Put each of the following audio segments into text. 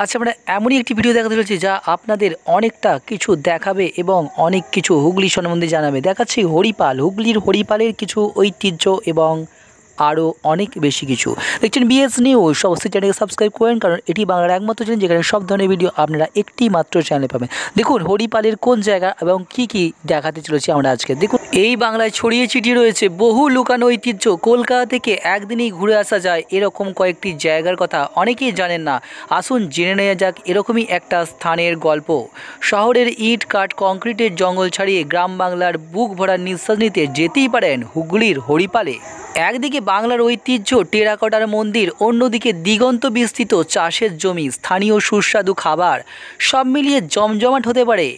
আজ আচ্ছা, আমরা এমনই একটি ভিডিও দেখাতে চলেছি যা আপনাদের অনেকটা কিছু দেখাবে এবং অনেক কিছু হুগলি সম্বন্ধে জানাবে দেখাচ্ছি হরিপাল হুগলির হরিপালের কিছু ঐতিহ্য এবং আরও অনেক বেশি কিছু দেখছেন বিএস নিউজ অবশ্যই চ্যানেলকে সাবস্ক্রাইব করেন কারণ এটি বাংলার একমাত্র চ্যানেল যেখানে সব ধরনের ভিডিও আপনারা একটি মাত্র চ্যানেলে পাবেন দেখুন হরিপালের কোন জায়গা এবং কি কি দেখাতে চলেছি আমরা আজকে দেখুন এই বাংলায় ছড়িয়ে ছিটিয়ে রয়েছে বহু লুকানো ঐতিহ্য কলকাতা থেকে একদিনই ঘুরে আসা যায় এরকম কয়েকটি জায়গার কথা অনেকেই জানেন না আসুন জেনে নেওয়া যাক এরকমই একটা স্থানের গল্প শহরের ইট কাঠ কংক্রিটের জঙ্গল ছাড়িয়ে গ্রাম বাংলার বুক ভরা নিঃশ্বাস নিতে যেতেই পারেন হুগলির হরিপালে একদিকে বাংলার ঐতিহ্য টেরাকটার মন্দির অন্যদিকে দিগন্ত বিস্তৃত চাষের জমি স্থানীয় সুস্বাদু খাবার সব মিলিয়ে জমজমাট হতে পারে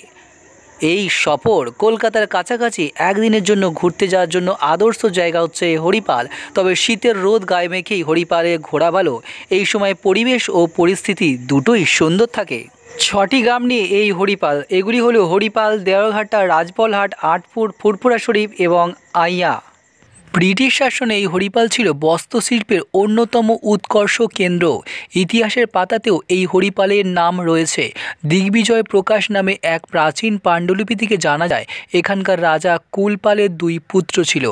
এই সফর কলকাতার কাছাকাছি একদিনের জন্য ঘুরতে যাওয়ার জন্য আদর্শ জায়গা হচ্ছে হরিপাল তবে শীতের রোদ গায়ে মেখেই হরিপালে ঘোরা ভালো এই সময় পরিবেশ ও পরিস্থিতি দুটোই সুন্দর থাকে ছটি গ্রাম নিয়ে এই হরিপাল এগুলি হল হরিপাল দেওয়ারঘাটা রাজপলহাট আটপুর ফুরফুরা শরীফ এবং আইয়া ব্রিটিশ শাসনে এই হরিপাল ছিল বস্ত্রশিল্পের অন্যতম উৎকর্ষ কেন্দ্র ইতিহাসের পাতাতেও এই হরিপালের নাম রয়েছে দিগ্বিজয় প্রকাশ নামে এক প্রাচীন পাণ্ডুলিপি থেকে জানা যায় এখানকার রাজা কুলপালের দুই পুত্র ছিল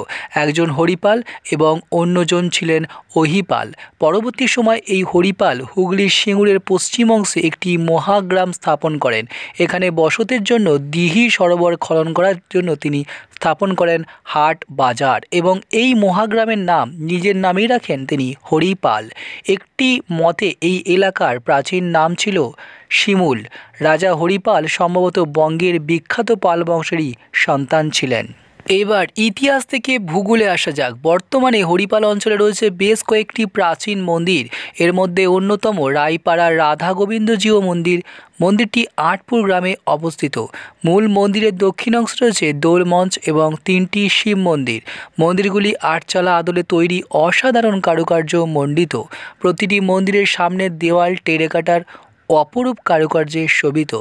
একজন হরিপাল এবং অন্যজন ছিলেন অহিপাল পরবর্তী সময় এই হরিপাল হুগলির সিঙ্গুরের পশ্চিম অংশে একটি মহাগ্রাম স্থাপন করেন এখানে বসতের জন্য দিহি সরোবর খনন করার জন্য তিনি স্থাপন করেন হাট বাজার এবং এই মহাগ্রামের নাম নিজের নামই রাখেন তিনি হরিপাল একটি মতে এই এলাকার প্রাচীন নাম ছিল শিমুল রাজা হরিপাল সম্ভবত বঙ্গের বিখ্যাত পাল বংশেরই সন্তান ছিলেন এবার ইতিহাস থেকে ভূগোলে আসা যাক বর্তমানে হরিপাল অঞ্চলে রয়েছে বেশ কয়েকটি প্রাচীন মন্দির এর মধ্যে অন্যতম রায়পাড়ার রাধা গোবিন্দজিও মন্দির মন্দিরটি আটপুর গ্রামে অবস্থিত মূল মন্দিরের দক্ষিণ অংশ রয়েছে দোলমঞ্চ এবং তিনটি শিব মন্দির মন্দিরগুলি আটচালা আদলে তৈরি অসাধারণ কারুকার্য মণ্ডিত প্রতিটি মন্দিরের সামনের দেওয়াল টেরেকাটার অপরূপ কারুকার্যে শোভিত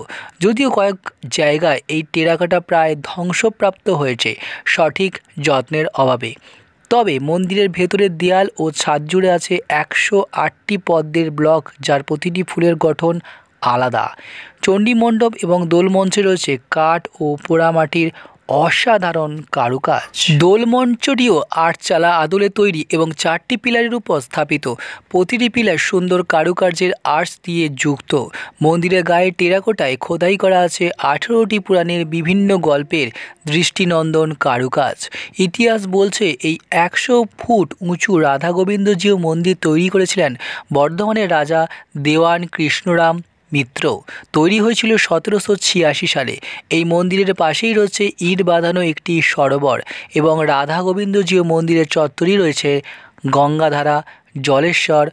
যদিও কয়েক জায়গায় এই টেরাকাটা প্রায় ধ্বংসপ্রাপ্ত হয়েছে সঠিক যত্নের অভাবে তবে মন্দিরের ভেতরের দেয়াল ও ছাদ জুড়ে আছে একশো আটটি পদ্মের ব্লক যার প্রতিটি ফুলের গঠন আলাদা চণ্ডী মণ্ডপ এবং দোলমঞ্চে রয়েছে কাঠ ও পোড়ামাটির অসাধারণ কারুকাজ দোল মঞ্চটিও আটচালা আদলে তৈরি এবং চারটি পিলারের উপর স্থাপিত প্রতিটি পিলার সুন্দর কারুকার্যের আর্স দিয়ে যুক্ত মন্দিরের গায়ে টেরাকোটায় খোদাই করা আছে আঠেরোটি পুরাণের বিভিন্ন গল্পের দৃষ্টিনন্দন কারুকাজ ইতিহাস বলছে এই একশো ফুট উঁচু রাধা গোবিন্দজিও মন্দির তৈরি করেছিলেন বর্ধমানের রাজা দেওয়ান কৃষ্ণরাম মিত্র তৈরি হয়েছিল সতেরোশো ছিয়াশি সালে এই মন্দিরের পাশেই রয়েছে ইট বাঁধানো একটি সরোবর এবং রাধা গোবিন্দজিও মন্দিরের চত্বরই রয়েছে গঙ্গাধারা জলেশ্বর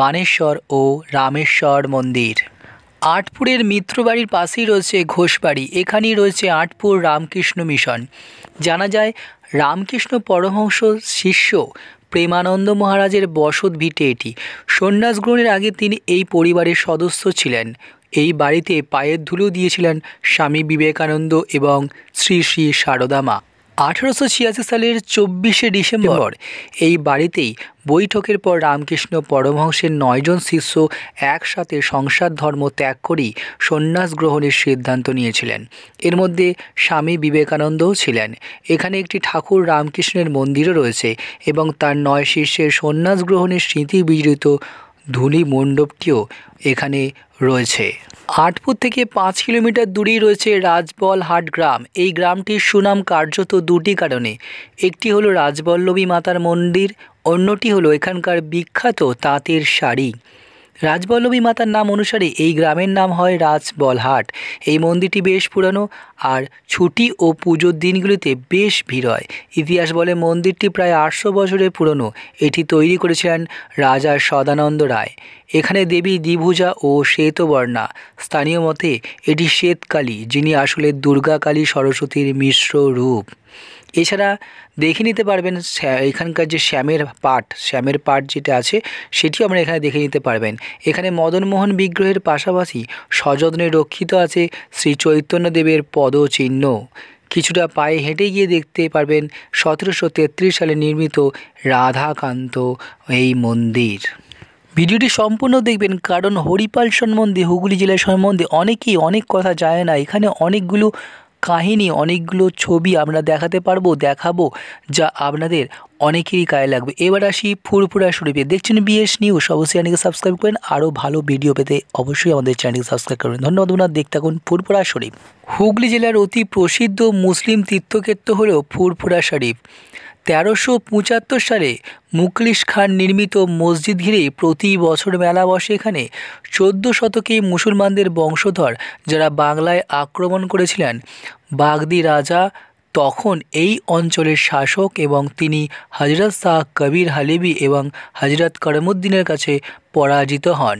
বানেশ্বর ও রামেশ্বর মন্দির আটপুরের মিত্রবাড়ির পাশেই রয়েছে ঘোষবাড়ি এখানেই রয়েছে আটপুর রামকৃষ্ণ মিশন জানা যায় রামকৃষ্ণ পরমহংস শিষ্য প্রেমানন্দ মহারাজের বসত ভিটে এটি সন্ন্যাস গ্রহণের আগে তিনি এই পরিবারের সদস্য ছিলেন এই বাড়িতে পায়ের ধুলো দিয়েছিলেন স্বামী বিবেকানন্দ এবং শ্রী শ্রী সারদা মা আঠেরোশো ছিয়াশি সালের চব্বিশে ডিসেম্বর এই বাড়িতেই বৈঠকের পর রামকৃষ্ণ পরমহংসের নয়জন শিষ্য একসাথে সংসার ধর্ম ত্যাগ করেই সন্ন্যাস গ্রহণের সিদ্ধান্ত নিয়েছিলেন এর মধ্যে স্বামী বিবেকানন্দও ছিলেন এখানে একটি ঠাকুর রামকৃষ্ণের মন্দিরও রয়েছে এবং তার নয় শিষ্যের সন্ন্যাস গ্রহণের স্মৃতি বিজড়িত ধূলি মণ্ডপটিও এখানে রয়েছে আটপুর থেকে পাঁচ কিলোমিটার দূরেই রয়েছে রাজবলহাট গ্রাম এই গ্রামটির সুনাম কার্যত দুটি কারণে একটি হলো রাজবল্লভী মাতার মন্দির অন্যটি হলো এখানকার বিখ্যাত তাঁতের শাড়ি রাজবল্লভী মাতার নাম অনুসারে এই গ্রামের নাম হয় রাজবলহাট এই মন্দিরটি বেশ পুরানো আর ছুটি ও পুজোর দিনগুলিতে বেশ ভিড় হয় ইতিহাস বলে মন্দিরটি প্রায় আটশো বছরের পুরনো এটি তৈরি করেছিলেন রাজা সদানন্দ রায় এখানে দেবী দ্বিভুজা ও শ্বেতবর্ণা স্থানীয় মতে এটি শ্বেতকালী যিনি আসলে দুর্গাকালী সরস্বতীর মিশ্র রূপ এছাড়া দেখে নিতে পারবেন এখানকার যে শ্যামের পাট শ্যামের পাট যেটা আছে সেটিও আমরা এখানে দেখে নিতে পারবেন এখানে মদনমোহন বিগ্রহের পাশাপাশি সযত্নে রক্ষিত আছে শ্রী চৈতন্যদেবের পদচিহ্ন কিছুটা পায়ে হেঁটে গিয়ে দেখতে পারবেন সতেরোশো সালে নির্মিত রাধাকান্ত এই মন্দির ভিডিওটি সম্পূর্ণ দেখবেন কারণ হরিপাল সম্বন্ধে হুগলি জেলা সম্বন্ধে অনেকেই অনেক কথা জানে না এখানে অনেকগুলো কাহিনী অনেকগুলো ছবি আমরা দেখাতে পারবো দেখাবো যা আপনাদের অনেকেরই কায় লাগবে এবার আসি ফুরফুরা শরীফে দেখছেন বিএস নিউজ অবশ্যই চ্যানেলকে সাবস্ক্রাইব করেন আরও ভালো ভিডিও পেতে অবশ্যই আমাদের চ্যানেলকে সাবস্ক্রাইব করবেন ধন্যবাদ ওনার দেখতে থাকুন ফুরফুরা শরীফ হুগলি জেলার অতি প্রসিদ্ধ মুসলিম তীর্থক্ষেত্র হল ফুরফুরা শরীফ তেরোশো পঁচাত্তর সালে মুকলিশ খান নির্মিত মসজিদ ঘিরে প্রতি বছর মেলা বসে এখানে চোদ্দ শতকে মুসলমানদের বংশধর যারা বাংলায় আক্রমণ করেছিলেন বাগদি রাজা তখন এই অঞ্চলের শাসক এবং তিনি হজরত শাহ কবির হালিবি এবং হজরত করমুদ্দিনের কাছে পরাজিত হন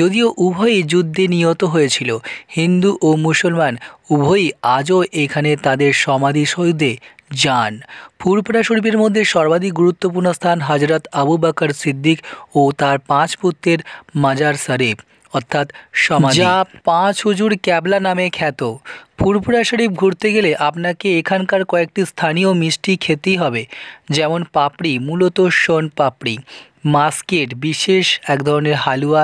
যদিও উভয়ই যুদ্ধে নিহত হয়েছিল হিন্দু ও মুসলমান উভয়ই আজও এখানে তাদের সমাধিসৌধে যান ফুরফুরা শরীফের মধ্যে সর্বাধিক গুরুত্বপূর্ণ স্থান হজরত আবু বাকর সিদ্দিক ও তার পাঁচ পুত্রের মাজার শরীফ অর্থাৎ সমাজ যা পাঁচ হুজুর ক্যাবলা নামে খ্যাত ফুরফুরা শরীফ ঘুরতে গেলে আপনাকে এখানকার কয়েকটি স্থানীয় মিষ্টি খেতেই হবে যেমন পাপড়ি মূলত সোন পাপড়ি মাস্কেট বিশেষ এক ধরনের হালুয়া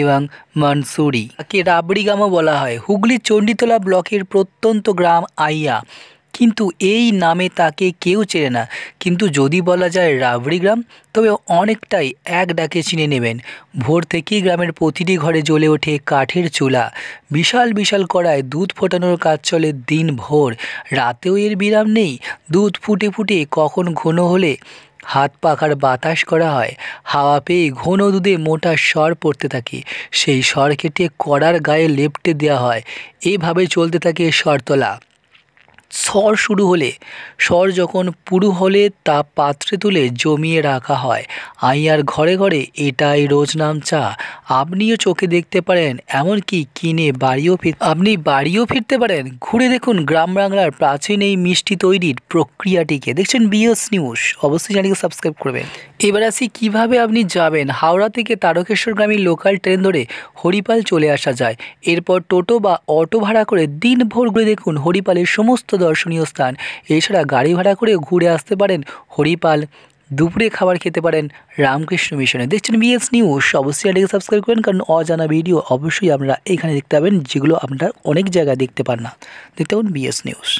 এবং মানসুরি রাবড়ি রাবড়িগামও বলা হয় হুগলি চণ্ডীতলা ব্লকের প্রত্যন্ত গ্রাম আইয়া কিন্তু এই নামে তাকে কেউ চেনে না কিন্তু যদি বলা যায় রাবড়ি গ্রাম তবে অনেকটাই এক ডাকে চিনে নেবেন ভোর থেকেই গ্রামের প্রতিটি ঘরে জ্বলে ওঠে কাঠের চুলা বিশাল বিশাল কড়ায় দুধ ফোটানোর কাজ চলে দিন ভোর রাতেও এর বিরাম নেই দুধ ফুটে ফুটে কখন ঘন হলে হাত পাখার বাতাস করা হয় হাওয়া পেয়ে ঘন দুধে মোটা সর পড়তে থাকে সেই সর কেটে কড়ার গায়ে লেপটে দেওয়া হয় এভাবে চলতে থাকে সরতলা স্বর শুরু হলে স্বর যখন পুরু হলে তা পাত্রে তুলে জমিয়ে রাখা হয় আইয়ার ঘরে ঘরে এটাই রোজ নাম চা আপনিও চোখে দেখতে পারেন এমনকি কিনে বাড়িও ফির আপনি বাড়িও ফিরতে পারেন ঘুরে দেখুন গ্রাম বাংলার প্রাচীন এই মিষ্টি তৈরির প্রক্রিয়াটিকে দেখছেন বিএস নিউজ অবশ্যই চ্যানেলকে সাবস্ক্রাইব করবেন এবার আসি কীভাবে আপনি যাবেন হাওড়া থেকে গ্রামের লোকাল ট্রেন ধরে হরিপাল চলে আসা যায় এরপর টোটো বা অটো ভাড়া করে দিনভর ঘুরে দেখুন হরিপালের সমস্ত দর্শনীয় স্থান এছাড়া গাড়ি ভাড়া করে ঘুরে আসতে পারেন হরিপাল দুপুরে খাবার খেতে পারেন রামকৃষ্ণ মিশনে দেখছেন বিএস নিউজ অবশ্যই এটাকে সাবস্ক্রাইব করেন কারণ অজানা ভিডিও অবশ্যই আপনারা এখানে দেখতে পাবেন যেগুলো আপনারা অনেক জায়গায় দেখতে পান না দেখতে পাবেন বিএস নিউজ